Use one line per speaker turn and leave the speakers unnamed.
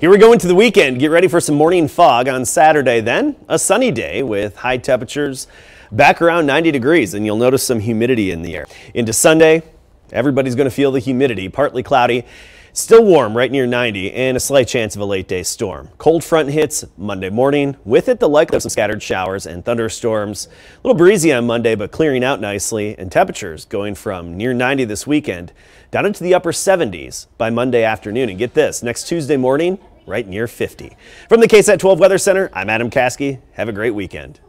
Here we go into the weekend. Get ready for some morning fog on Saturday, then a sunny day with high temperatures back around 90 degrees, and you'll notice some humidity in the air. Into Sunday, everybody's going to feel the humidity, partly cloudy, still warm right near 90, and a slight chance of a late day storm. Cold front hits Monday morning, with it the likelihood of some scattered showers and thunderstorms. A little breezy on Monday, but clearing out nicely, and temperatures going from near 90 this weekend down into the upper 70s by Monday afternoon. And get this, next Tuesday morning, right near 50. From the KSAT 12 Weather Center, I'm Adam Caskey. Have a great weekend.